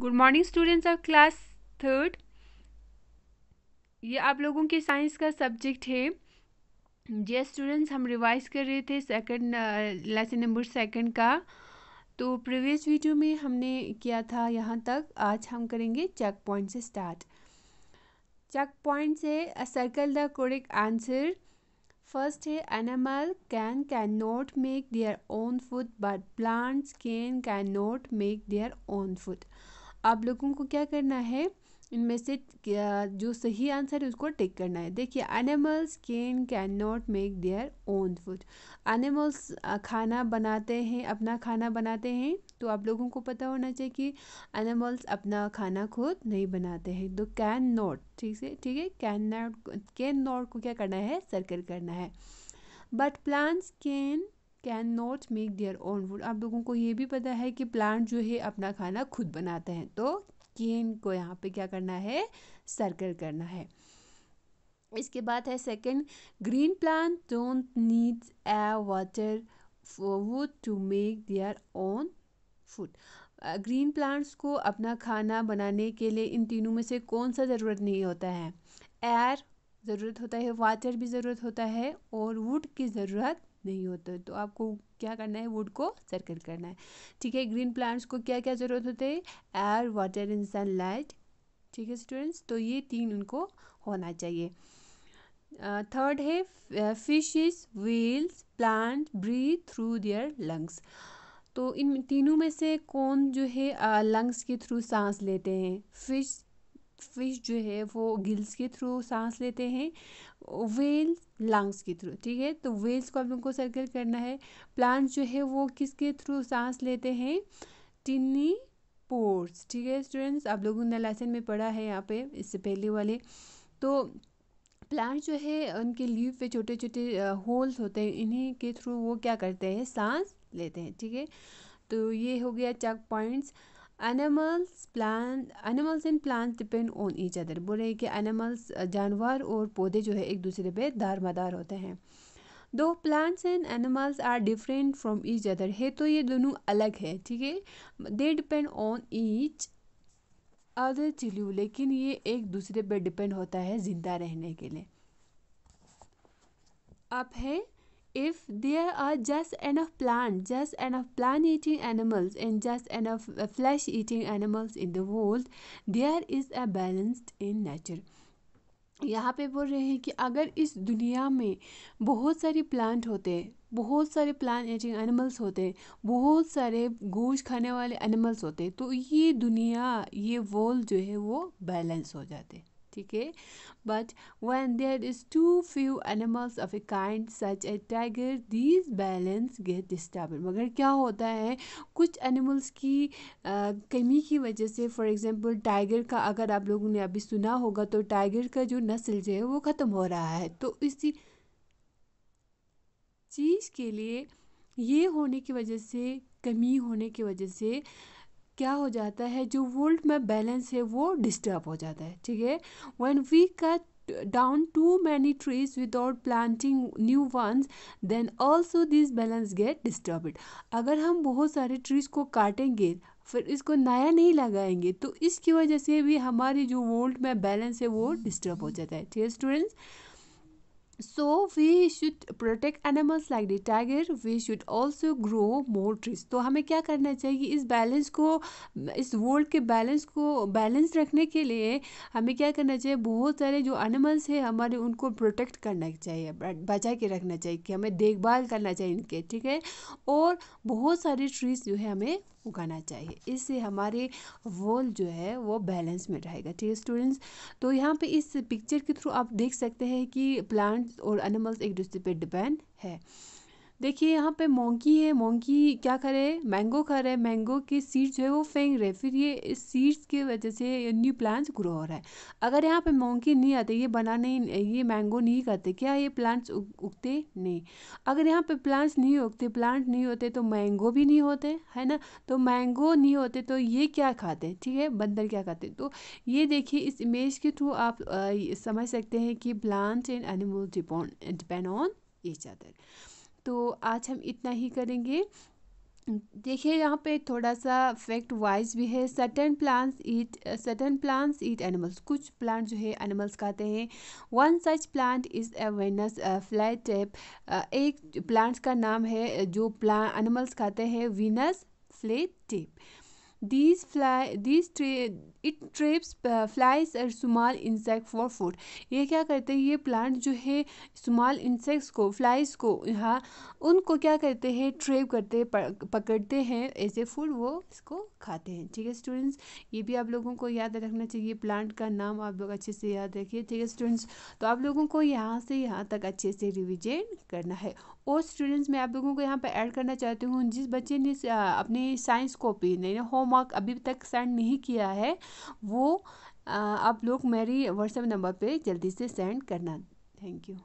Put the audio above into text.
Good morning students of class third ये आप लोगों के साइंस का सब्जेक्ट है जे स्टूडेंट्स हम रिवाइज कर रहे थे सेकंड लेसन नंबर सेकंड का तो प्रीवियस वीडियो में हमने किया था यहाँ तक आज हम करेंगे चेक पॉइंट से स्टार्ट चेक पॉइंट से circle the correct answer first है animal can can not make their own food but plants can can not make their own food आप लोगों को क्या करना है इनमें से जो सही आंसर है उसको टिक करना है देखिए animals can can not make their own food animals खाना बनाते हैं अपना खाना बनाते हैं तो आप लोगों को पता होना चाहिए कि एनिमल्स अपना खाना खुद नहीं बनाते हैं तो कैन नॉट ठीक से ठीक है कैन नॉट कैन नॉट को क्या करना है सर्कल करना है but plants can can not make their own food आप लोगों को ये भी पता है कि प्लांट जो है अपना खाना खुद बनाते हैं तो केन को यहाँ पे क्या करना है सर्कल करना है इसके बाद है second green plant don't need a water would to make their own food green plants को अपना खाना बनाने के लिए इन तीनों में से कौन सा ज़रूरत नहीं होता है एयर ज़रूरत होता है वाटर भी ज़रूरत होता है और वुड की ज़रूरत नहीं होता तो आपको क्या करना है वुड को सर्कल करना है ठीक है ग्रीन प्लांट्स को क्या क्या ज़रूरत होती है एयर वाटर एंड सनलाइट ठीक है स्टूडेंट्स तो ये तीन उनको होना चाहिए थर्ड है fishes whales plant breathe through their lungs तो इन तीनों में से कौन जो है लंग्स के थ्रू सांस लेते हैं फिश फिश जो है वो गिल्स के थ्रू सांस लेते हैं वेल लंग्स के थ्रू ठीक है तो वेल्स को हम लोग को सर्कल करना है प्लांट्स जो है वो किसके थ्रू सांस लेते हैं टिनी पोर्स ठीक है स्टूडेंट्स आप लोगों ने लेसन में पढ़ा है यहाँ पे इससे पहले वाले तो प्लांट जो है उनके लीव पे छोटे छोटे होल्स होते हैं इन्हीं के थ्रू वो क्या करते हैं सांस लेते हैं ठीक है तो ये हो गया check points animals plan animals and plants depend on each other बोल रहे हैं कि एनिमल्स जानवर और पौधे जो है एक दूसरे पे मदार होते हैं दो plants and animals are different from each other है तो ये दोनों अलग है ठीक है they depend on each other चिल्यू लेकिन ये एक दूसरे पे डिपेंड होता है ज़िंदा रहने के लिए अब है if there are just enough plants, just enough plant eating animals, and just enough flesh eating animals in the world, there is a balance in nature. यहाँ पे बोल रहे हैं कि अगर इस दुनिया में बहुत सारे प्लांट होते बहुत सारे प्लांट एटिंग एनिमल्स होते बहुत सारे गोश्त खाने वाले एनिमल्स होते तो ये दुनिया ये वर्ल्ड जो है वो बैलेंस हो जाते okay but when there is too few animals of a kind such a tiger these balance get disturbed मगर क्या होता है कुछ एनिमल्स की आ, कमी की वजह से फॉर एग्ज़ाम्पल टाइगर का अगर आप लोगों ने अभी सुना होगा तो टाइगर का जो नस्ल जो है वो ख़त्म हो रहा है तो इसी चीज़ के लिए ये होने की वजह से कमी होने की वजह से क्या हो जाता है जो वर्ल्ड में बैलेंस है वो डिस्टर्ब हो जाता है ठीक है when we cut down too many trees without planting new ones then also this balance get disturb अगर हम बहुत सारे ट्रीज को काटेंगे फिर इसको नया नहीं लगाएंगे तो इसकी वजह से भी हमारी जो वर्ल्ड में बैलेंस है वो डिस्टर्ब हो जाता है ठीक है students so we should protect animals like the tiger we should also grow more trees तो हमें क्या करना चाहिए इस बैलेंस को इस वर्ल्ड के बैलेंस को बैलेंस रखने के लिए हमें क्या करना चाहिए बहुत सारे जो एनिमल्स हैं हमारे उनको प्रोटेक्ट करना चाहिए बचा के रखना चाहिए कि हमें देखभाल करना चाहिए इनके ठीक है और बहुत सारे ट्रीज जो है हमें उगाना चाहिए इससे हमारे वॉल जो है वो बैलेंस में रहेगा ठीक है स्टूडेंट्स तो यहाँ पे इस पिक्चर के थ्रू आप देख सकते हैं कि प्लांट्स और एनिमल्स एक दूसरे पर डिपेंड है देखिए यहाँ पे मोंकी है मोंकी क्या करे मैंगो खा रहे मैंगो के सीड्स जो है वो फेंक रहे फिर ये इस सीड्स की वजह से न्यू प्लांट्स ग्रो हो रहा है अगर यहाँ पे मोंकी नहीं आते ये बना नहीं ये मैंगो नहीं करते क्या ये प्लांट्स उगते नहीं अगर यहाँ पे प्लांट्स नहीं उगते प्लांट नहीं होते तो मैंगो भी नहीं होते है ना तो मैंगो नहीं होते तो ये क्या खाते ठीक है बंदर क्या खाते तो ये देखिए इस इमेज के थ्रू आप समझ सकते हैं कि plant and animal depend on each other तो आज हम इतना ही करेंगे देखिए यहाँ पे थोड़ा सा फैक्ट वाइज भी है certain plants eat certain plants eat animals कुछ प्लांट जो है एनिमल्स खाते हैं one such plant is a Venus flytrap एक प्लांट्स का नाम है जो प्लांट एनिमल्स खाते हैं Venus flytrap These fly these tra, it traps flies and small insect for food ये क्या करते हैं ये प्लांट जो है स्मॉल इंसेक्ट्स को फ्लाइज को यहाँ उनको क्या करते हैं ट्रेप करते पकड़ते हैं एज ए फूड वो इसको खाते हैं ठीक है स्टूडेंट्स ये भी आप लोगों को याद रखना चाहिए प्लांट का नाम आप लोग अच्छे से याद रखिए ठीक है स्टूडेंट्स तो आप लोगों को यहाँ से यहाँ तक अच्छे से रिविजन करना है और स्टूडेंट्स मैं आप लोगों को यहाँ पर ऐड करना चाहती हूँ जिस बच्चे ने अपने साइंस कॉपी नहीं होम होमवर्क अभी तक सेंड नहीं किया है वो आप लोग मेरी व्हाट्सएप नंबर पे जल्दी से सेंड करना थैंक यू